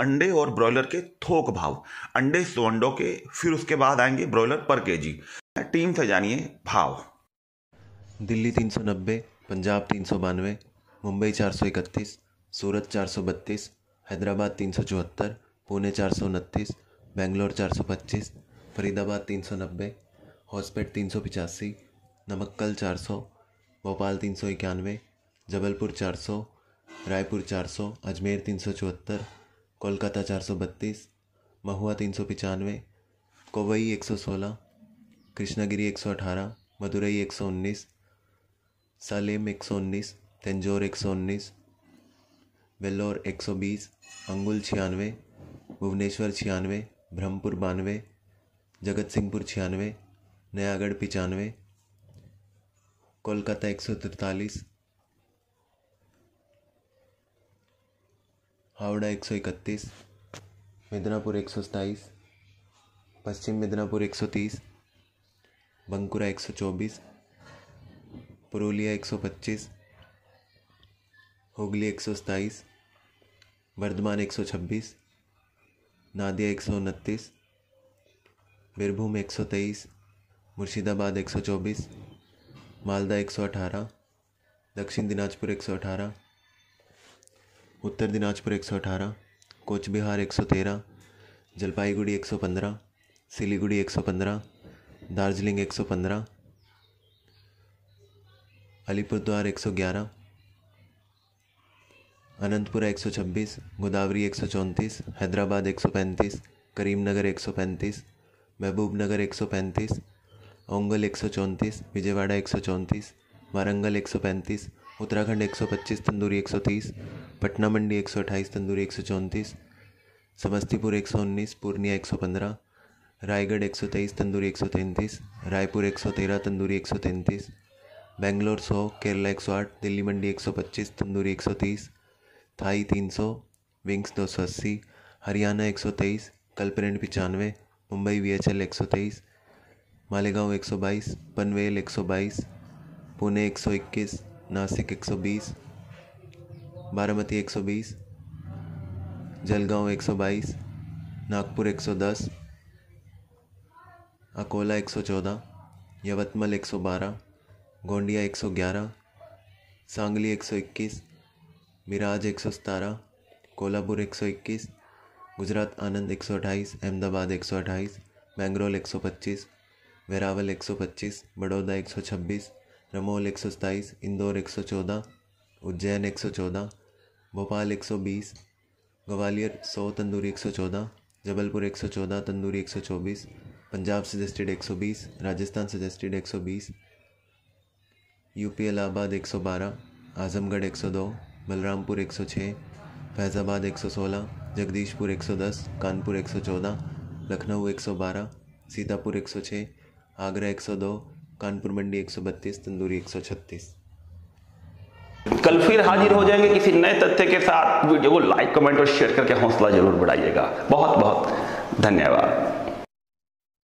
अंडे और ब्रॉयलर के थोक भाव अंडे सौ अंडों के फिर उसके बाद आएंगे ब्रॉयलर पर के जी टीम से जानिए भाव दिल्ली तीन सौ नब्बे पंजाब तीन सौ बानवे मुंबई चार सौ इकतीस सूरत चार सौ बत्तीस हैदराबाद तीन सौ चौहत्तर पुणे चार सौ उनतीस बेंगलोर चार सौ पच्चीस फरीदाबाद तीन सौ नब्बे हॉस्पेट तीन सौ पिचासी नमक्कल चार सौ भोपाल तीन सौ इक्यानवे जबलपुर चार सौ रायपुर चार सौ अजमेर तीन सौ चौहत्तर कोलकाता चार सौ बत्तीस महुआ तीन सौ पचानवे कोवई एक सौ सोलह कृष्णागिरी एक सौ अठारह मदुरई एक सौ उन्नीस सालेम एक सौ उन्नीस तंजौर एक सौ उन्नीस वेल्लोर एक सौ बीस अंगुल छियानवे भुवनेश्वर छियानवे ब्रह्मपुर बानवे जगत सिंहपुर छियानवे नयागढ़ पचानवे कोलकाता एक सौ तिरतालीस हावड़ा एक सौ इकतीस मिदनापुर एक सौ सताईस पश्चिम मिदनापुर एक सौ तीस बंकुरा एक सौ चौबीस पुरुलिया एक सौ पच्चीस हुगली एक सौ सताईस वर्धमान एक सौ छब्बीस नादिया एक सौ उनतीस बीरभूम एक सौ तेईस मुर्शिदाबाद एक सौ चौबीस मालदा एक सौ अठारह दक्षिण दिनाजपुर एक सौ अठारह उत्तर दिनाजपुर एक सौ अठारह कोच बिहार एक सौ तेरह जलपाईगुड़ी एक सौ पंद्रह सिलीगुड़ी एक सौ पंद्रह दार्जिलिंग एक सौ पंद्रह अलीपुरद्वार एक सौ ग्यारह अनंतपुरा एक सौ छब्बीस गोदावरी एक सौ चौंतीस हैदराबाद एक सौ पैंतीस करीमनगर एक सौ पैंतीस महबूबनगर एक सौ पैंतीस ओंगल एक सौ चौंतीस विजयवाड़ा एक सौ चौंतीस वारंगल एक सौ पैंतीस उत्तराखंड 125 तंदूरी 130 पटना मंडी 128 तंदूरी 134 समस्तीपुर 119 पूर्णिया 115 रायगढ़ 123 तंदूरी 133 रायपुर 113 तंदूरी 133 बेंगलोर 100 केरला 108 दिल्ली मंडी 125 तंदूरी 130 थाई 300 विंग्स 280 हरियाणा 123 कलप्रिंट पचानवे मुंबई वी एच एल एक सौ तेईस मालेगाँव एक सौ बाईस पनवेल एक सौ बाईस पुणे एक सौ इक्कीस नासिक 120 बारामती 120 जलगांव 122 नागपुर 110 अकोला 114 यवतमल 112 गोंडिया 111 सांगली 121 मिराज 117 कोल्हापुर 121 गुजरात आनंद 128 अहमदाबाद 128 मैंगरोल 125 वेरावल 125 बड़ौदा 126 रमोल एक सौ सताईस इंदौर एक सौ चौदह उज्जैन एक सौ चौदह भोपाल एक सौ बीस ग्वालियर सौ तंदूरी एक सौ चौदह जबलपुर एक सौ चौदह तंदूरी एक सौ चौबीस पंजाब सजेस्टेड एक सौ बीस राजस्थान सजेस्टेड एक सौ बीस यूपी इलाहाबाद एक सौ बारह आजमगढ़ एक सौ दो बलरामपुर एक सौ छः फैज़ाबाद एक सौ सोलह जगदीशपुर एक सौ दस कानपुर एक सौ चौदह लखनऊ एक सौ बारह सीतापुर एक सौ छः आगरा एक सौ दो कानपुर मंडी एक सौ बत्तीस तंदूरी एक सौ छत्तीस कल फिर हाजिर हो जाएंगे किसी नए तथ्य के साथ वीडियो को लाइक कमेंट और शेयर करके हौसला जरूर बढ़ाइएगा बहुत बहुत धन्यवाद